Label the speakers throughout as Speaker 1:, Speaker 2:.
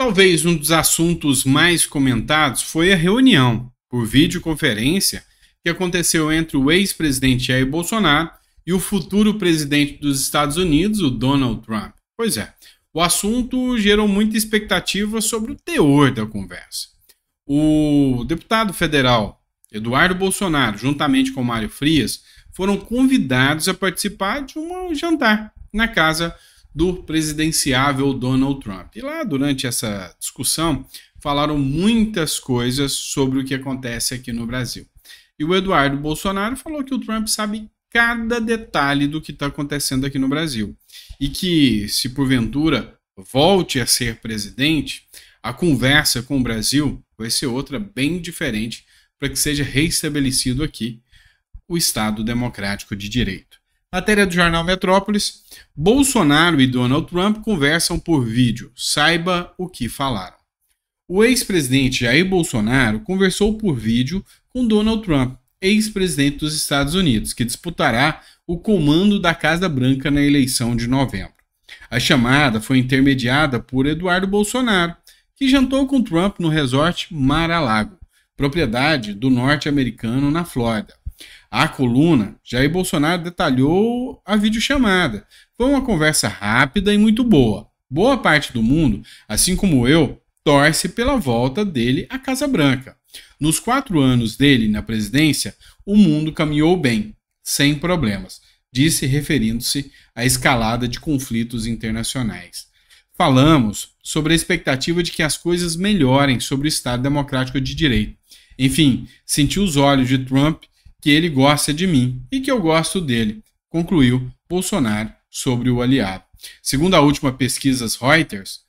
Speaker 1: Talvez um dos assuntos mais comentados foi a reunião, por videoconferência, que aconteceu entre o ex-presidente Jair Bolsonaro e o futuro presidente dos Estados Unidos, o Donald Trump. Pois é, o assunto gerou muita expectativa sobre o teor da conversa. O deputado federal Eduardo Bolsonaro, juntamente com Mário Frias, foram convidados a participar de um jantar na casa do presidenciável Donald Trump. E lá, durante essa discussão, falaram muitas coisas sobre o que acontece aqui no Brasil. E o Eduardo Bolsonaro falou que o Trump sabe cada detalhe do que está acontecendo aqui no Brasil. E que, se porventura volte a ser presidente, a conversa com o Brasil vai ser outra bem diferente para que seja reestabelecido aqui o Estado Democrático de Direito. Matéria do jornal Metrópolis: Bolsonaro e Donald Trump conversam por vídeo. Saiba o que falaram. O ex-presidente Jair Bolsonaro conversou por vídeo com Donald Trump, ex-presidente dos Estados Unidos, que disputará o comando da Casa Branca na eleição de novembro. A chamada foi intermediada por Eduardo Bolsonaro, que jantou com Trump no resort Mar-a-Lago, propriedade do norte-americano na Flórida. À coluna, Jair Bolsonaro detalhou a videochamada. Foi uma conversa rápida e muito boa. Boa parte do mundo, assim como eu, torce pela volta dele à Casa Branca. Nos quatro anos dele na presidência, o mundo caminhou bem, sem problemas, disse referindo-se à escalada de conflitos internacionais. Falamos sobre a expectativa de que as coisas melhorem sobre o Estado Democrático de Direito. Enfim, senti os olhos de Trump que ele gosta de mim e que eu gosto dele, concluiu Bolsonaro sobre o aliado. Segundo a última pesquisa Reuters,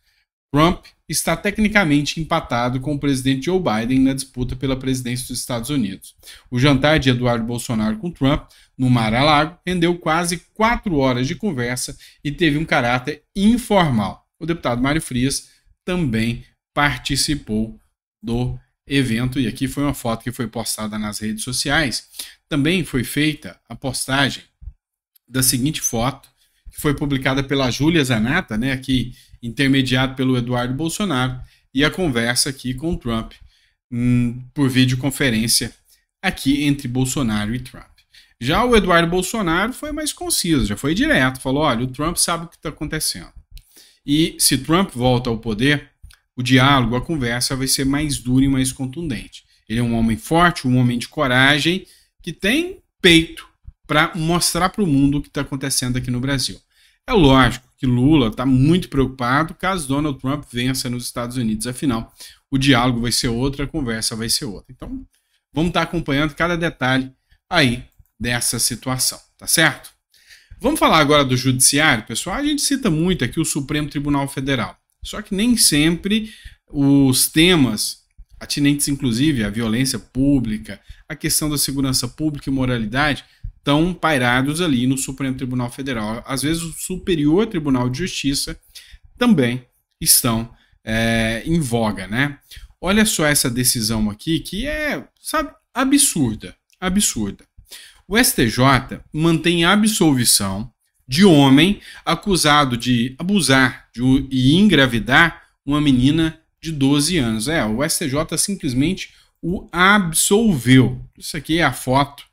Speaker 1: Trump está tecnicamente empatado com o presidente Joe Biden na disputa pela presidência dos Estados Unidos. O jantar de Eduardo Bolsonaro com Trump, no Mar-a-Lago, rendeu quase quatro horas de conversa e teve um caráter informal. O deputado Mário Frias também participou do evento, e aqui foi uma foto que foi postada nas redes sociais. Também foi feita a postagem da seguinte foto, que foi publicada pela Júlia Zanata, né, aqui intermediado pelo Eduardo Bolsonaro, e a conversa aqui com Trump hum, por videoconferência aqui entre Bolsonaro e Trump. Já o Eduardo Bolsonaro foi mais conciso, já foi direto, falou: olha, o Trump sabe o que está acontecendo. E se Trump volta ao poder, o diálogo, a conversa vai ser mais dura e mais contundente. Ele é um homem forte, um homem de coragem, que tem peito para mostrar para o mundo o que está acontecendo aqui no Brasil. É lógico que Lula está muito preocupado caso Donald Trump vença nos Estados Unidos. Afinal, o diálogo vai ser outro, a conversa vai ser outra. Então, vamos estar tá acompanhando cada detalhe aí dessa situação, tá certo? Vamos falar agora do judiciário, pessoal. A gente cita muito aqui o Supremo Tribunal Federal. Só que nem sempre os temas atinentes, inclusive, à violência pública, a questão da segurança pública e moralidade, estão pairados ali no Supremo Tribunal Federal. Às vezes, o Superior Tribunal de Justiça também estão é, em voga, né? Olha só essa decisão aqui que é, sabe, absurda, absurda. O STJ mantém a absolvição de homem acusado de abusar de, e engravidar uma menina de 12 anos. É, o STJ simplesmente o absolveu. Isso aqui é a foto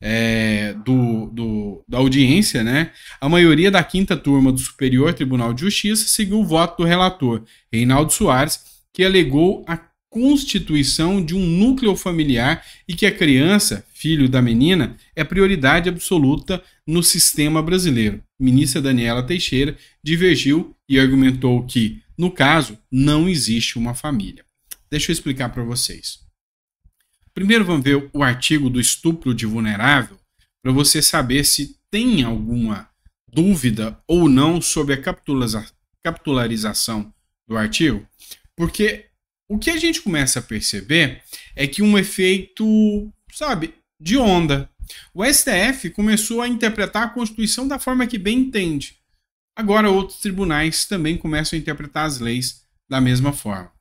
Speaker 1: é, do, do, da audiência, né? A maioria da quinta turma do Superior Tribunal de Justiça seguiu o voto do relator, Reinaldo Soares, que alegou a constituição de um núcleo familiar e que a criança filho da menina, é prioridade absoluta no sistema brasileiro. Ministra Daniela Teixeira divergiu e argumentou que, no caso, não existe uma família. Deixa eu explicar para vocês. Primeiro vamos ver o artigo do estupro de vulnerável para você saber se tem alguma dúvida ou não sobre a capitularização do artigo, porque o que a gente começa a perceber é que um efeito, sabe, de onda. O STF começou a interpretar a Constituição da forma que bem entende. Agora outros tribunais também começam a interpretar as leis da mesma forma.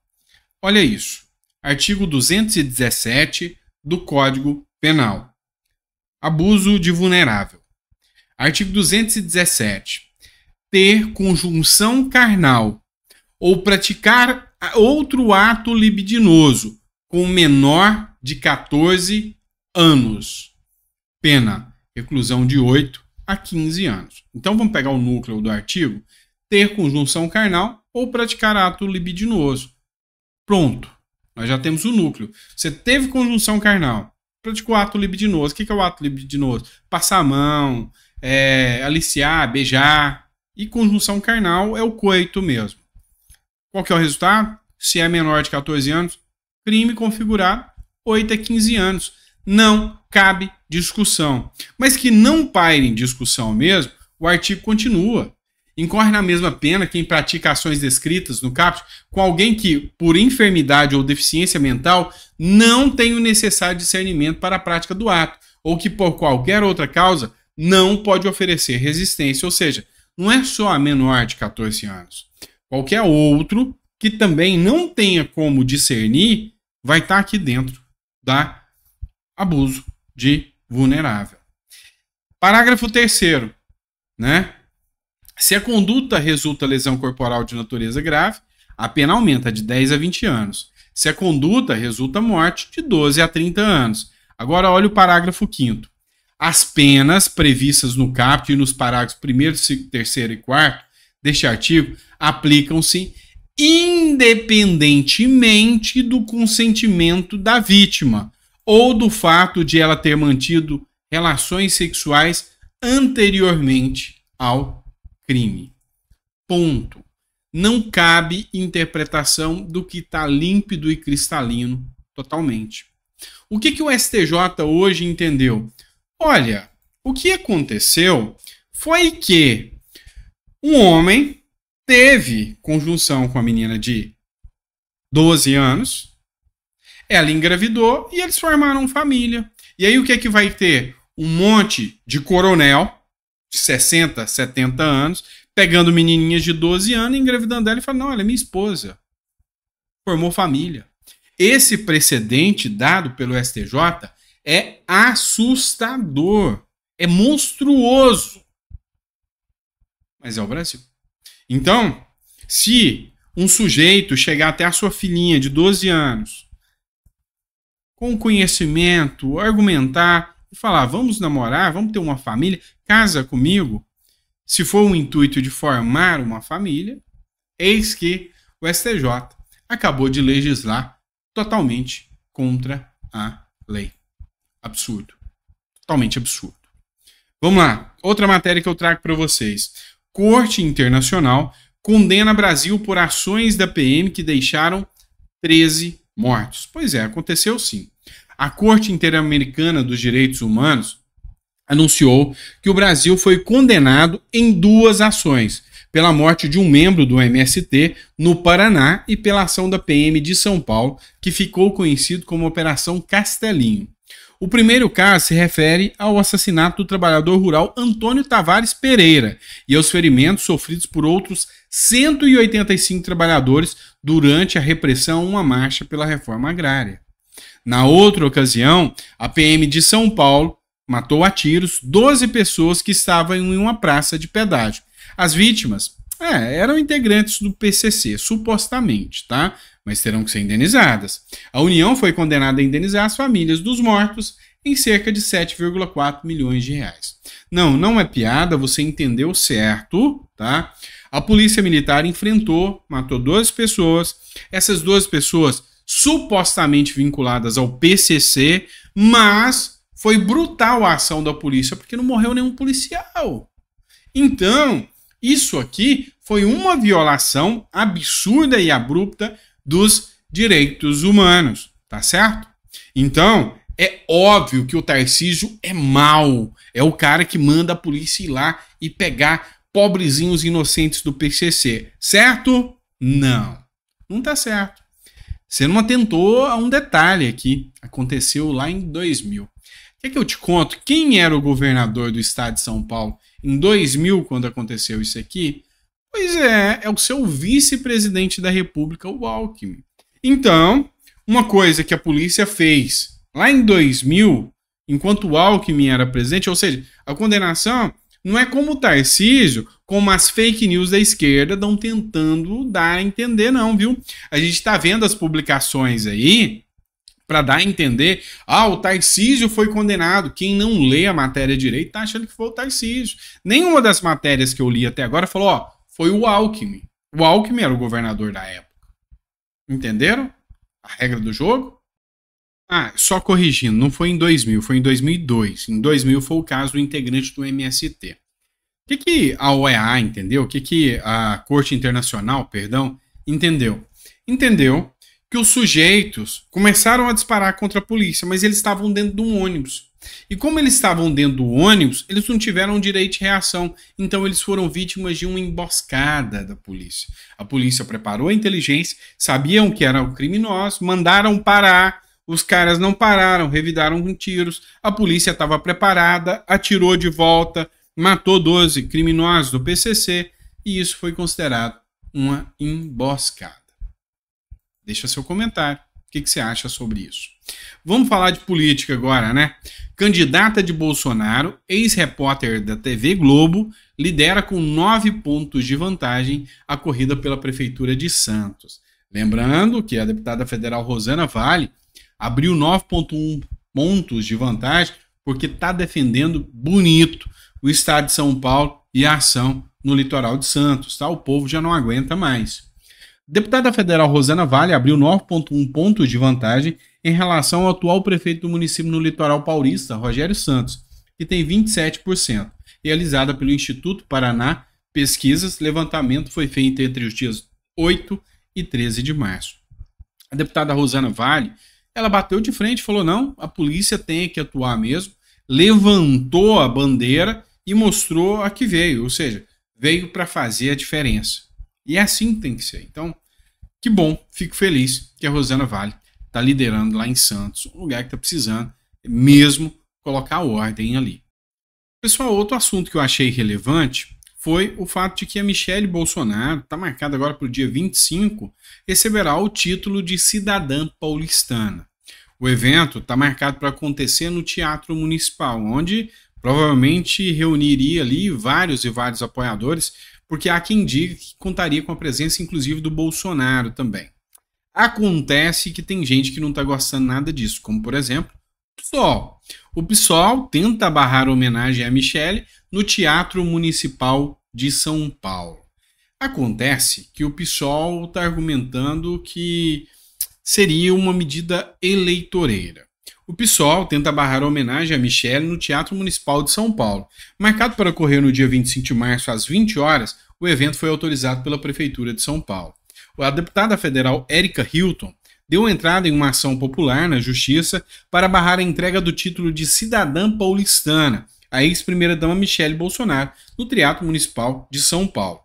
Speaker 1: Olha isso. Artigo 217 do Código Penal. Abuso de vulnerável. Artigo 217. Ter conjunção carnal ou praticar outro ato libidinoso com menor de 14 anos. Pena, reclusão de 8 a 15 anos. Então vamos pegar o núcleo do artigo: ter conjunção carnal ou praticar ato libidinoso. Pronto, nós já temos o núcleo. Você teve conjunção carnal, praticou ato libidinoso. O que é o ato libidinoso? Passar a mão, é, aliciar, beijar. E conjunção carnal é o coito mesmo. Qual que é o resultado? Se é menor de 14 anos, crime configurado 8 a 15 anos não cabe discussão. Mas que não paire em discussão mesmo, o artigo continua. Incorre na mesma pena quem pratica ações descritas no caput com alguém que, por enfermidade ou deficiência mental, não tem o necessário discernimento para a prática do ato, ou que por qualquer outra causa não pode oferecer resistência, ou seja, não é só a menor de 14 anos. Qualquer outro que também não tenha como discernir vai estar aqui dentro da abuso de vulnerável. Parágrafo 3 né? Se a conduta resulta lesão corporal de natureza grave, a pena aumenta de 10 a 20 anos. Se a conduta resulta morte, de 12 a 30 anos. Agora olha o parágrafo 5 As penas previstas no caput e nos parágrafos 1º, 3 e 4 deste artigo aplicam-se independentemente do consentimento da vítima ou do fato de ela ter mantido relações sexuais anteriormente ao crime. Ponto. Não cabe interpretação do que está límpido e cristalino totalmente. O que, que o STJ hoje entendeu? Olha, o que aconteceu foi que um homem teve conjunção com a menina de 12 anos, ela engravidou e eles formaram família. E aí o que é que vai ter? Um monte de coronel de 60, 70 anos, pegando menininhas de 12 anos, engravidando ela e falando: não, ela é minha esposa. Formou família. Esse precedente dado pelo STJ é assustador, é monstruoso. Mas é o Brasil. Então, se um sujeito chegar até a sua filhinha de 12 anos com conhecimento, argumentar e falar: vamos namorar, vamos ter uma família, casa comigo. Se for um intuito de formar uma família, eis que o STJ acabou de legislar totalmente contra a lei. Absurdo. Totalmente absurdo. Vamos lá. Outra matéria que eu trago para vocês. Corte Internacional condena Brasil por ações da PM que deixaram 13 mortos. Pois é, aconteceu sim. A Corte Interamericana dos Direitos Humanos anunciou que o Brasil foi condenado em duas ações, pela morte de um membro do MST no Paraná e pela ação da PM de São Paulo, que ficou conhecido como Operação Castelinho. O primeiro caso se refere ao assassinato do trabalhador rural Antônio Tavares Pereira e aos ferimentos sofridos por outros 185 trabalhadores durante a repressão a uma marcha pela reforma agrária. Na outra ocasião, a PM de São Paulo matou a tiros 12 pessoas que estavam em uma praça de pedágio. As vítimas é, eram integrantes do PCC, supostamente, tá? Mas terão que ser indenizadas. A União foi condenada a indenizar as famílias dos mortos em cerca de 7,4 milhões de reais. Não, não é piada, você entendeu certo, tá? A polícia militar enfrentou, matou 12 pessoas. Essas duas pessoas supostamente vinculadas ao PCC, mas foi brutal a ação da polícia porque não morreu nenhum policial. Então, isso aqui foi uma violação absurda e abrupta dos direitos humanos, tá certo? Então, é óbvio que o Tarcísio é mau, é o cara que manda a polícia ir lá e pegar pobrezinhos inocentes do PCC, certo? Não, não tá certo. Você não atentou a um detalhe aqui, aconteceu lá em 2000. Quer que eu te conto quem era o governador do estado de São Paulo em 2000 quando aconteceu isso aqui? Pois é, é o seu vice-presidente da República, o Alckmin. Então, uma coisa que a polícia fez lá em 2000, enquanto o Alckmin era presidente, ou seja, a condenação não é como o Tarcísio, como as fake news da esquerda estão tentando dar a entender, não, viu? A gente está vendo as publicações aí para dar a entender, ah, o Tarcísio foi condenado. Quem não lê a matéria direito está achando que foi o Tarcísio. Nenhuma das matérias que eu li até agora falou, ó, foi o Alckmin. O Alckmin era o governador da época. Entenderam? A regra do jogo? Ah, só corrigindo, não foi em 2000, foi em 2002. Em 2000 foi o caso do integrante do MST. O que, que a OEA entendeu? O que, que a Corte Internacional, perdão, entendeu? Entendeu que os sujeitos começaram a disparar contra a polícia, mas eles estavam dentro de um ônibus. E como eles estavam dentro do ônibus, eles não tiveram direito de reação, então eles foram vítimas de uma emboscada da polícia. A polícia preparou a inteligência, sabiam que eram criminosos, mandaram parar, os caras não pararam, revidaram com tiros. A polícia estava preparada, atirou de volta, matou 12 criminosos do PCC e isso foi considerado uma emboscada. Deixa seu comentário. O que, que você acha sobre isso? Vamos falar de política agora, né? Candidata de Bolsonaro, ex-repórter da TV Globo, lidera com nove pontos de vantagem a corrida pela Prefeitura de Santos. Lembrando que a deputada federal Rosana Vale Abriu 9,1 pontos de vantagem porque está defendendo bonito o estado de São Paulo e a ação no litoral de Santos. Tá? O povo já não aguenta mais. Deputada federal Rosana Vale abriu 9,1 pontos de vantagem em relação ao atual prefeito do município no litoral paulista, Rogério Santos, que tem 27%. Realizada pelo Instituto Paraná Pesquisas, levantamento foi feito entre os dias 8 e 13 de março. A deputada Rosana Vale ela bateu de frente, falou: não, a polícia tem que atuar mesmo. Levantou a bandeira e mostrou a que veio, ou seja, veio para fazer a diferença. E é assim que tem que ser. Então, que bom, fico feliz que a Rosana Vale está liderando lá em Santos, um lugar que está precisando mesmo colocar ordem ali. Pessoal, outro assunto que eu achei relevante foi o fato de que a Michelle Bolsonaro, está marcada agora para o dia 25, receberá o título de cidadã paulistana. O evento está marcado para acontecer no Teatro Municipal, onde provavelmente reuniria ali vários e vários apoiadores, porque há quem diga que contaria com a presença inclusive do Bolsonaro também. Acontece que tem gente que não está gostando nada disso, como por exemplo PSOL. O PSOL tenta barrar homenagem a Michele no Teatro Municipal de São Paulo. Acontece que o PSOL está argumentando que seria uma medida eleitoreira. O PSOL tenta barrar a homenagem a Michele no Teatro Municipal de São Paulo. Marcado para ocorrer no dia 25 de março às 20 horas, o evento foi autorizado pela Prefeitura de São Paulo. A deputada federal Érica Hilton deu entrada em uma ação popular na justiça para barrar a entrega do título de cidadã paulistana à ex-primeira-dama Michele Bolsonaro no Teatro Municipal de São Paulo.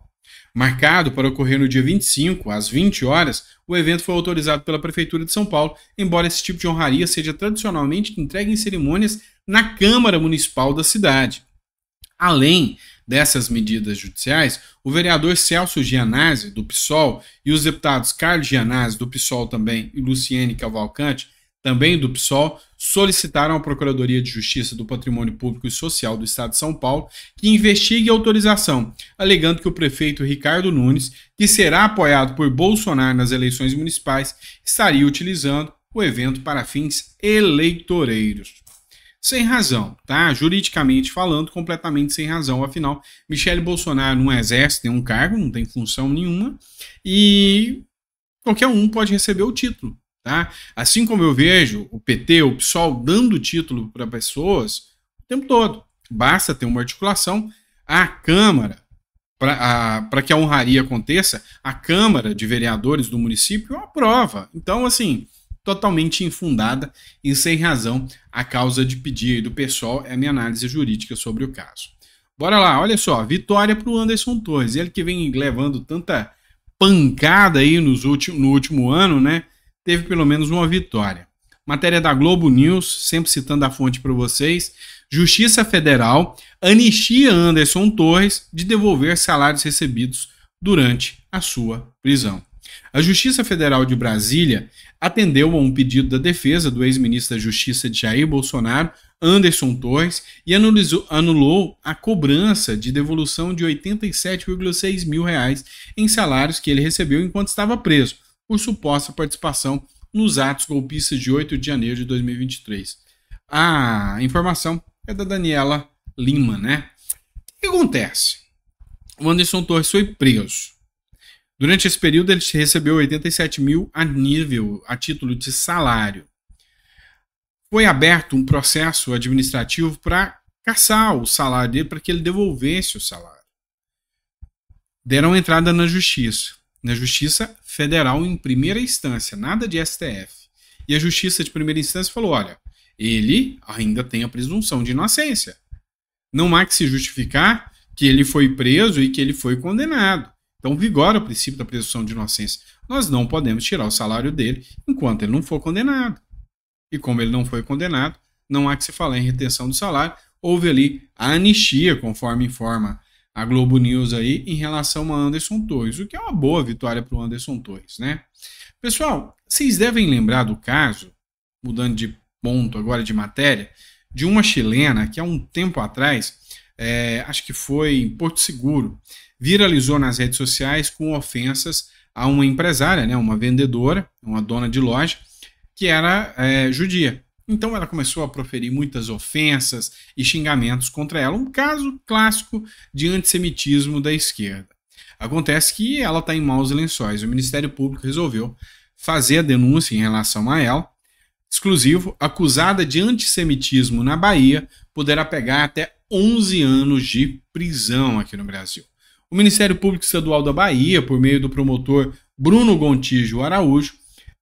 Speaker 1: Marcado para ocorrer no dia 25, às 20 horas, o evento foi autorizado pela Prefeitura de São Paulo, embora esse tipo de honraria seja tradicionalmente entregue em cerimônias na Câmara Municipal da cidade. Além dessas medidas judiciais, o vereador Celso Gianazzi, do PSOL, e os deputados Carlos Gianazzi, do PSOL também, e Luciene Cavalcante, também do PSOL, solicitaram à Procuradoria de Justiça do Patrimônio Público e Social do Estado de São Paulo que investigue a autorização, alegando que o prefeito Ricardo Nunes, que será apoiado por Bolsonaro nas eleições municipais, estaria utilizando o evento para fins eleitoreiros sem razão, tá? Juridicamente falando, completamente sem razão. Afinal, Michele Bolsonaro não exerce nenhum cargo, não tem função nenhuma, e qualquer um pode receber o título, tá? Assim como eu vejo o PT, o PSOL dando título para pessoas o tempo todo. Basta ter uma articulação. A Câmara, para que a honraria aconteça, a Câmara de Vereadores do município aprova. Então, assim, totalmente infundada e sem razão a causa de pedir do pessoal é a minha análise jurídica sobre o caso. Bora lá, olha só, vitória para o Anderson Torres, ele que vem levando tanta pancada aí nos últimos, no último ano, né? Teve pelo menos uma vitória. Matéria da Globo News, sempre citando a fonte para vocês. Justiça Federal anistia Anderson Torres de devolver salários recebidos durante a sua prisão. A Justiça Federal de Brasília atendeu a um pedido da defesa do ex-ministro da Justiça de Jair Bolsonaro, Anderson Torres, e anulizou, anulou a cobrança de devolução de 87,6 mil reais em salários que ele recebeu enquanto estava preso, por suposta participação nos atos golpistas de 8 de janeiro de 2023. A informação é da Daniela Lima, né? O que acontece? O Anderson Torres foi preso. Durante esse período, ele recebeu 87 mil a nível, a título de salário. Foi aberto um processo administrativo para caçar o salário dele, para que ele devolvesse o salário. Deram entrada na justiça, na Justiça Federal em primeira instância, nada de STF. E a Justiça de primeira instância falou: olha, ele ainda tem a presunção de inocência. Não há que se justificar que ele foi preso e que ele foi condenado. Então vigora o princípio da presunção de inocência. Nós não podemos tirar o salário dele enquanto ele não for condenado. E como ele não foi condenado, não há que se falar em retenção do salário. Houve ali a anistia, conforme informa a Globo News aí, em relação a Anderson Torres, o que é uma boa vitória para o Anderson Torres, né? Pessoal, vocês devem lembrar do caso, mudando de ponto agora de matéria, de uma chilena que há um tempo atrás, é, acho que foi em Porto Seguro, viralizou nas redes sociais com ofensas a uma empresária, né, uma vendedora, uma dona de loja, que era é, judia. Então ela começou a proferir muitas ofensas e xingamentos contra ela, um caso clássico de antissemitismo da esquerda. Acontece que ela está em maus lençóis. O Ministério Público resolveu fazer a denúncia em relação a ela. Exclusivo, acusada de antissemitismo na Bahia, poderá pegar até 11 anos de prisão aqui no Brasil. O Ministério Público Estadual da Bahia, por meio do promotor Bruno Gontijo Araújo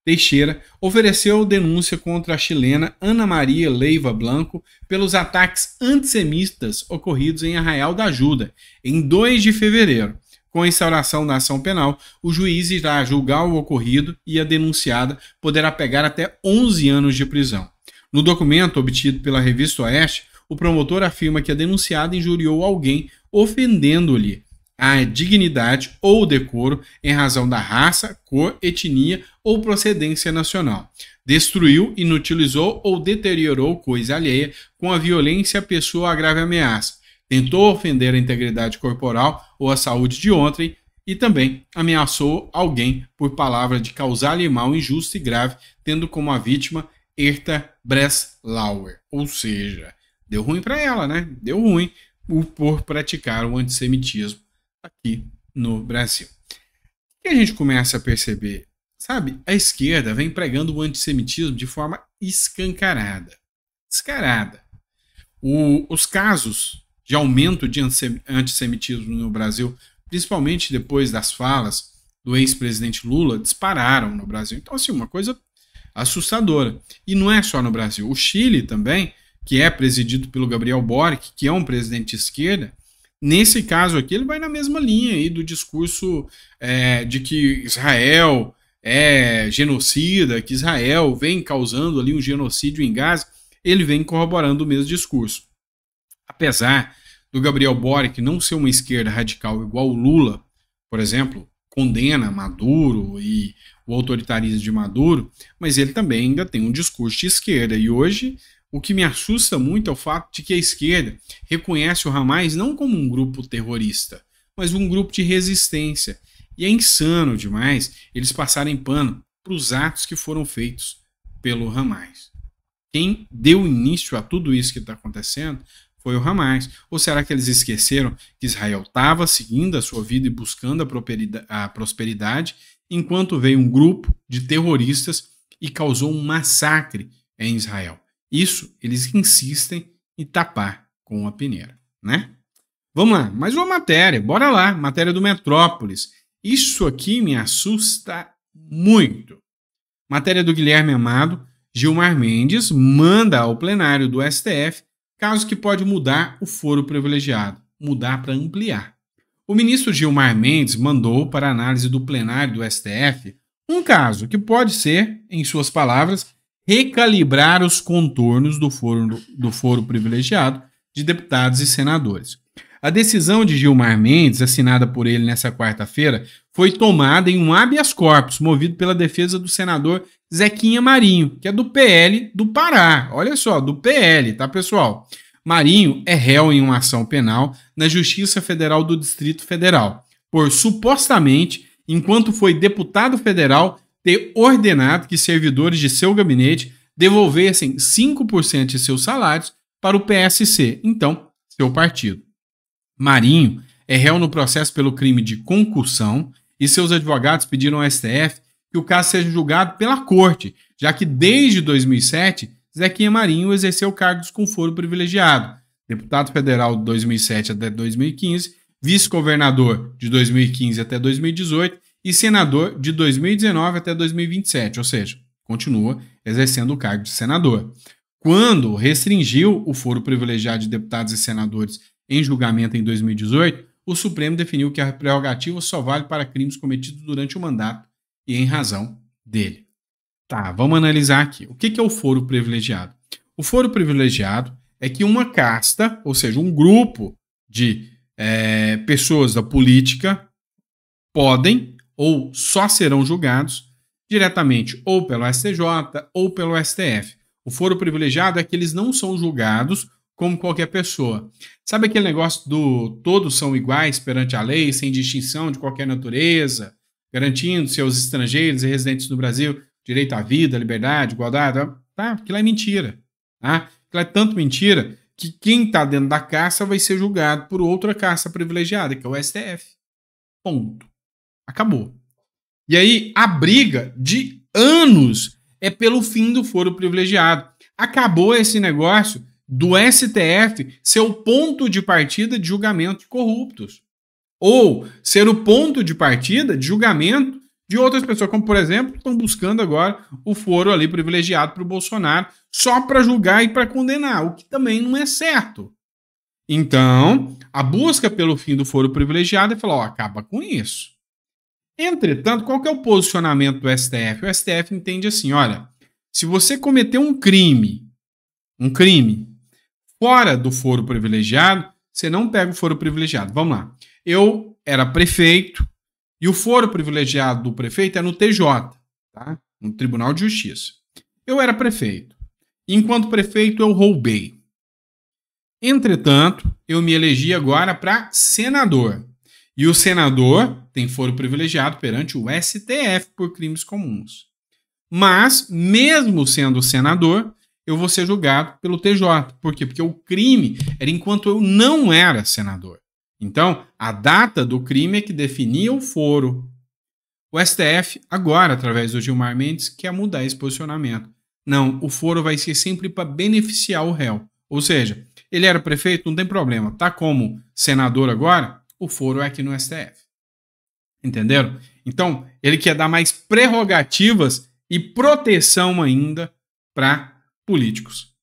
Speaker 1: Teixeira, ofereceu denúncia contra a chilena Ana Maria Leiva Blanco pelos ataques antissemitas ocorridos em Arraial da Ajuda, em 2 de fevereiro. Com a instauração da ação penal, o juiz irá julgar o ocorrido e a denunciada poderá pegar até 11 anos de prisão. No documento obtido pela revista Oeste, o promotor afirma que a denunciada injuriou alguém ofendendo-lhe a dignidade ou decoro em razão da raça, cor, etnia ou procedência nacional. Destruiu, inutilizou ou deteriorou coisa alheia com a violência, pessoa ou grave ameaça. Tentou ofender a integridade corporal ou a saúde de ontem e também ameaçou alguém por palavra de causar-lhe mal injusto e grave, tendo como a vítima Erta Breslauer. Ou seja, deu ruim para ela, né? Deu ruim por praticar o antissemitismo aqui no Brasil. O que a gente começa a perceber? Sabe, a esquerda vem pregando o antissemitismo de forma escancarada. Escarada. os casos de aumento de antissemitismo no Brasil, principalmente depois das falas do ex-presidente Lula, dispararam no Brasil. Então, assim, uma coisa assustadora. E não é só no Brasil. O Chile também, que é presidido pelo Gabriel Boric, que é um presidente de esquerda, Nesse caso aqui, ele vai na mesma linha aí do discurso é, de que Israel é genocida, que Israel vem causando ali um genocídio em Gaza. Ele vem corroborando o mesmo discurso. Apesar do Gabriel Boric não ser uma esquerda radical igual o Lula, por exemplo, condena Maduro e o autoritarismo de Maduro, mas ele também ainda tem um discurso de esquerda. E hoje o que me assusta muito é o fato de que a esquerda reconhece o Hamas não como um grupo terrorista, mas um grupo de resistência. E é insano demais eles passarem pano para os atos que foram feitos pelo Hamas. Quem deu início a tudo isso que está acontecendo foi o Hamas. Ou será que eles esqueceram que Israel estava seguindo a sua vida e buscando a, prosperidade, enquanto veio um grupo de terroristas e causou um massacre em Israel? Isso eles insistem em tapar com a peneira, né? Vamos lá, mais uma matéria, bora lá, matéria do Metrópolis. Isso aqui me assusta muito. Matéria do Guilherme Amado, Gilmar Mendes manda ao plenário do STF caso que pode mudar o foro privilegiado, mudar para ampliar. O ministro Gilmar Mendes mandou para análise do plenário do STF um caso que pode ser, em suas palavras, recalibrar os contornos do foro, do foro privilegiado de deputados e senadores. A decisão de Gilmar Mendes, assinada por ele nessa quarta-feira, foi tomada em um habeas corpus movido pela defesa do senador Zequinha Marinho, que é do PL do Pará. Olha só, do PL, tá, pessoal? Marinho é réu em uma ação penal na Justiça Federal do Distrito Federal por supostamente, enquanto foi deputado federal, ter ordenado que servidores de seu gabinete devolvessem 5% de seus salários para o PSC, então seu partido. Marinho é réu no processo pelo crime de concussão e seus advogados pediram ao STF que o caso seja julgado pela corte, já que desde 2007 Zequinha Marinho exerceu cargos com foro privilegiado, deputado federal de 2007 até 2015, vice-governador de 2015 até 2018 e senador de 2019 até 2027, ou seja, continua exercendo o cargo de senador. Quando restringiu o foro privilegiado de deputados e senadores em julgamento em 2018, o Supremo definiu que a prerrogativa só vale para crimes cometidos durante o mandato e em razão dele. Tá, vamos analisar aqui. O que é o foro privilegiado? O foro privilegiado é que uma casta, ou seja, um grupo de é, pessoas da política, podem ou só serão julgados diretamente ou pelo STJ ou pelo STF. O foro privilegiado é que eles não são julgados como qualquer pessoa. Sabe aquele negócio do todos são iguais perante a lei, sem distinção de qualquer natureza, garantindo-se aos estrangeiros e residentes do Brasil direito à vida, liberdade, igualdade? Tá, aquilo é mentira. Tá? Aquilo é tanto mentira que quem está dentro da caça vai ser julgado por outra caça privilegiada, que é o STF. Ponto. Acabou. E aí, a briga de anos é pelo fim do foro privilegiado. Acabou esse negócio do STF ser o ponto de partida de julgamento de corruptos. Ou ser o ponto de partida de julgamento de outras pessoas, como por exemplo, estão buscando agora o foro ali privilegiado para o Bolsonaro só para julgar e para condenar, o que também não é certo. Então, a busca pelo fim do foro privilegiado é falar: ó, acaba com isso. Entretanto, qual que é o posicionamento do STF? O STF entende assim, olha, se você cometeu um crime, um crime fora do foro privilegiado, você não pega o foro privilegiado. Vamos lá. Eu era prefeito e o foro privilegiado do prefeito é no TJ, tá? No Tribunal de Justiça. Eu era prefeito. Enquanto prefeito, eu roubei. Entretanto, eu me elegi agora para senador. E o senador tem foro privilegiado perante o STF por crimes comuns. Mas, mesmo sendo senador, eu vou ser julgado pelo TJ. Por quê? Porque o crime era enquanto eu não era senador. Então, a data do crime é que definia o foro. O STF, agora, através do Gilmar Mendes, quer mudar esse posicionamento. Não, o foro vai ser sempre para beneficiar o réu. Ou seja, ele era prefeito, não tem problema. Tá como senador agora? o foro é aqui no STF. Entenderam? Então, ele quer dar mais prerrogativas e proteção ainda para políticos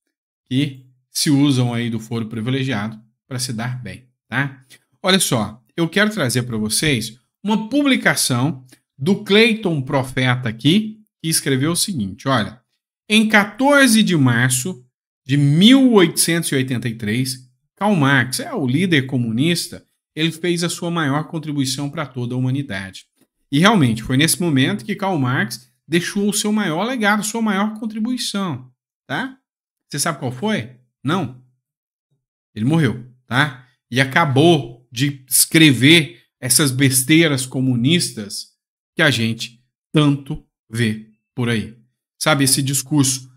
Speaker 1: que se usam aí do foro privilegiado para se dar bem, tá? Olha só, eu quero trazer para vocês uma publicação do Cleiton Profeta aqui, que escreveu o seguinte, olha, em 14 de março de 1883, Karl Marx, é o líder comunista, ele fez a sua maior contribuição para toda a humanidade. E realmente foi nesse momento que Karl Marx deixou o seu maior legado, sua maior contribuição, tá? Você sabe qual foi? Não. Ele morreu, tá? E acabou de escrever essas besteiras comunistas que a gente tanto vê por aí. Sabe esse discurso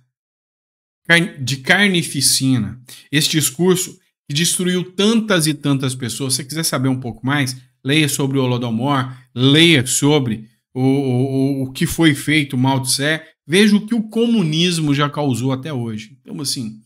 Speaker 1: de carnificina, esse discurso que destruiu tantas e tantas pessoas. Se você quiser saber um pouco mais, leia sobre o Holodomor, leia sobre o, o, o que foi feito, Mao Tse, veja o que o comunismo já causou até hoje. Então, assim,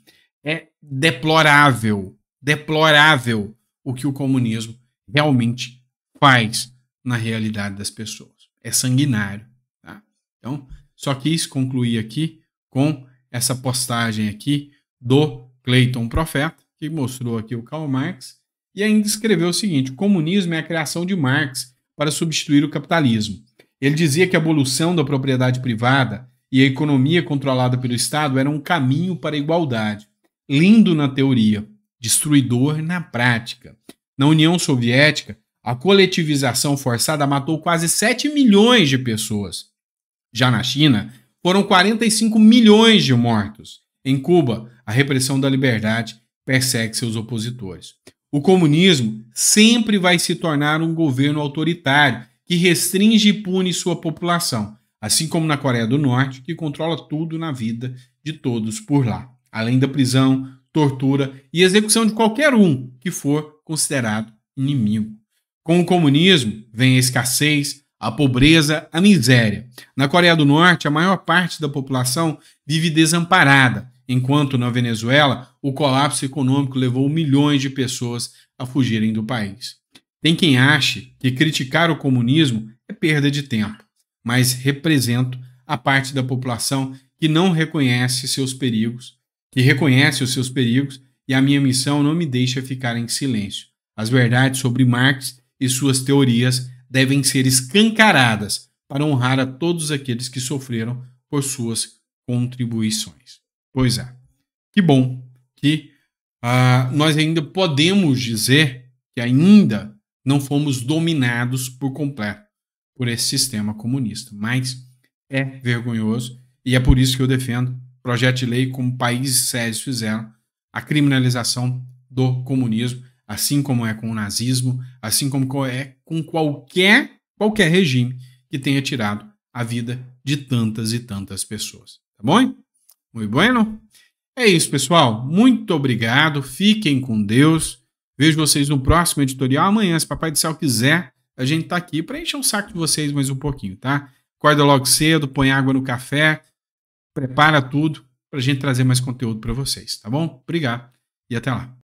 Speaker 1: é deplorável, deplorável o que o comunismo realmente faz na realidade das pessoas. É sanguinário. Tá? Então, só quis concluir aqui com essa postagem aqui do Clayton Profeta, que mostrou aqui o Karl Marx, e ainda escreveu o seguinte: o comunismo é a criação de Marx para substituir o capitalismo. Ele dizia que a abolição da propriedade privada e a economia controlada pelo Estado eram um caminho para a igualdade. Lindo na teoria, destruidor na prática. Na União Soviética, a coletivização forçada matou quase 7 milhões de pessoas. Já na China, foram 45 milhões de mortos. Em Cuba, a repressão da liberdade persegue seus opositores. O comunismo sempre vai se tornar um governo autoritário que restringe e pune sua população, assim como na Coreia do Norte, que controla tudo na vida de todos por lá, além da prisão, tortura e execução de qualquer um que for considerado inimigo. Com o comunismo vem a escassez, a pobreza, a miséria. Na Coreia do Norte, a maior parte da população vive desamparada, enquanto na Venezuela o colapso econômico levou milhões de pessoas a fugirem do país. Tem quem ache que criticar o comunismo é perda de tempo, mas represento a parte da população que não reconhece seus perigos, que reconhece os seus perigos e a minha missão não me deixa ficar em silêncio. As verdades sobre Marx e suas teorias devem ser escancaradas para honrar a todos aqueles que sofreram por suas contribuições. Pois é. Que bom que ah, nós ainda podemos dizer que ainda não fomos dominados por completo por esse sistema comunista. Mas é vergonhoso e é por isso que eu defendo projeto de lei como países sérios fizeram a criminalização do comunismo, assim como é com o nazismo, assim como é com qualquer qualquer regime que tenha tirado a vida de tantas e tantas pessoas, tá bom? Muito bueno? É isso, pessoal. Muito obrigado. Fiquem com Deus. Vejo vocês no próximo editorial amanhã. Se Papai do Céu quiser, a gente está aqui para encher um saco de vocês mais um pouquinho, tá? Acorda logo cedo, põe água no café, prepara tudo para a gente trazer mais conteúdo para vocês, tá bom? Obrigado e até lá.